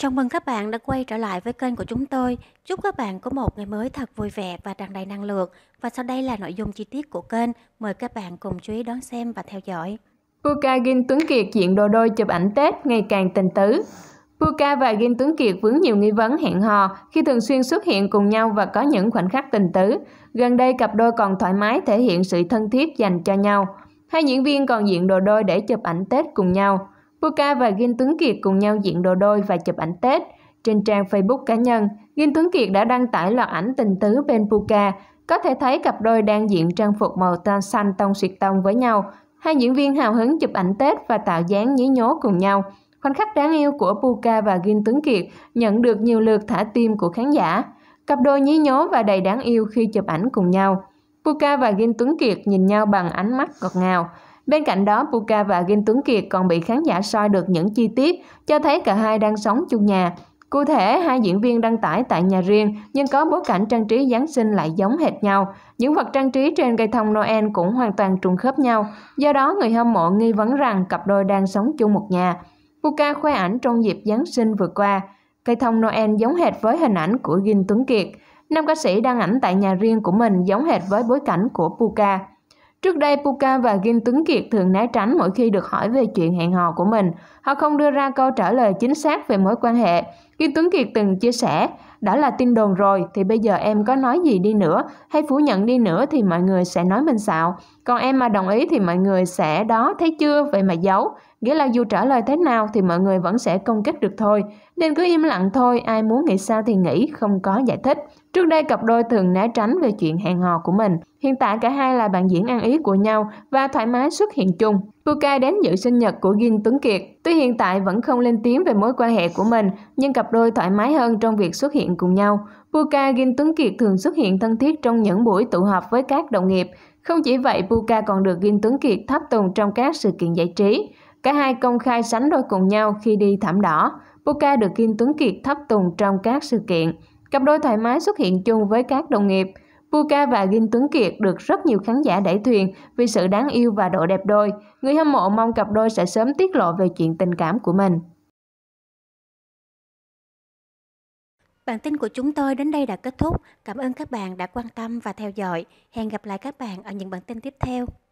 Chào mừng các bạn đã quay trở lại với kênh của chúng tôi. Chúc các bạn có một ngày mới thật vui vẻ và tràn đầy năng lượng. Và sau đây là nội dung chi tiết của kênh. Mời các bạn cùng chú ý đón xem và theo dõi. Puka Gin Tuấn Kiệt diện đồ đôi chụp ảnh Tết ngày càng tình tứ. Puka và Gin Tuấn Kiệt vướng nhiều nghi vấn hẹn hò khi thường xuyên xuất hiện cùng nhau và có những khoảnh khắc tình tứ. Gần đây cặp đôi còn thoải mái thể hiện sự thân thiết dành cho nhau. Hai diễn viên còn diện đồ đôi để chụp ảnh Tết cùng nhau. Puka và Gin Tuấn Kiệt cùng nhau diện đồ đôi và chụp ảnh Tết. Trên trang Facebook cá nhân, Gin Tuấn Kiệt đã đăng tải loạt ảnh tình tứ bên Puka. Có thể thấy cặp đôi đang diện trang phục màu tan xanh tông xịt tông với nhau. Hai diễn viên hào hứng chụp ảnh Tết và tạo dáng nhí nhố cùng nhau. Khoảnh khắc đáng yêu của Puka và Gin Tuấn Kiệt nhận được nhiều lượt thả tim của khán giả. Cặp đôi nhí nhố và đầy đáng yêu khi chụp ảnh cùng nhau. Puka và Gin Tuấn Kiệt nhìn nhau bằng ánh mắt ngọt ngào. Bên cạnh đó, Puka và Kim Tuấn Kiệt còn bị khán giả soi được những chi tiết, cho thấy cả hai đang sống chung nhà. Cụ thể, hai diễn viên đăng tải tại nhà riêng nhưng có bối cảnh trang trí Giáng sinh lại giống hệt nhau. Những vật trang trí trên cây thông Noel cũng hoàn toàn trùng khớp nhau. Do đó, người hâm mộ nghi vấn rằng cặp đôi đang sống chung một nhà. Puka khoe ảnh trong dịp Giáng sinh vừa qua. Cây thông Noel giống hệt với hình ảnh của Gin Tuấn Kiệt. Nam ca sĩ đăng ảnh tại nhà riêng của mình giống hệt với bối cảnh của Puka. Trước đây, Puka và Gin Tuấn Kiệt thường né tránh mỗi khi được hỏi về chuyện hẹn hò của mình. Họ không đưa ra câu trả lời chính xác về mối quan hệ, Kim Tuấn Kiệt từng chia sẻ, đã là tin đồn rồi thì bây giờ em có nói gì đi nữa hay phủ nhận đi nữa thì mọi người sẽ nói mình xạo. Còn em mà đồng ý thì mọi người sẽ đó thấy chưa vậy mà giấu. Nghĩa là dù trả lời thế nào thì mọi người vẫn sẽ công kích được thôi. Nên cứ im lặng thôi, ai muốn nghĩ sao thì nghĩ, không có giải thích. Trước đây cặp đôi thường né tránh về chuyện hẹn hò của mình. Hiện tại cả hai là bạn diễn ăn ý của nhau và thoải mái xuất hiện chung. Puka đến dự sinh nhật của Gin Tuấn Kiệt. Tuy hiện tại vẫn không lên tiếng về mối quan hệ của mình, nhưng cặp đôi thoải mái hơn trong việc xuất hiện cùng nhau. Puka Gin Tuấn Kiệt thường xuất hiện thân thiết trong những buổi tụ họp với các đồng nghiệp. Không chỉ vậy, Puka còn được Gin Tuấn Kiệt tháp tùng trong các sự kiện giải trí. Cả hai công khai sánh đôi cùng nhau khi đi thảm đỏ. Puka được Kim Tuấn Kiệt tháp tùng trong các sự kiện. Cặp đôi thoải mái xuất hiện chung với các đồng nghiệp. Puka và Gin Tuấn Kiệt được rất nhiều khán giả đẩy thuyền vì sự đáng yêu và độ đẹp đôi. Người hâm mộ mong cặp đôi sẽ sớm tiết lộ về chuyện tình cảm của mình. Bản tin của chúng tôi đến đây đã kết thúc. Cảm ơn các bạn đã quan tâm và theo dõi. Hẹn gặp lại các bạn ở những bản tin tiếp theo.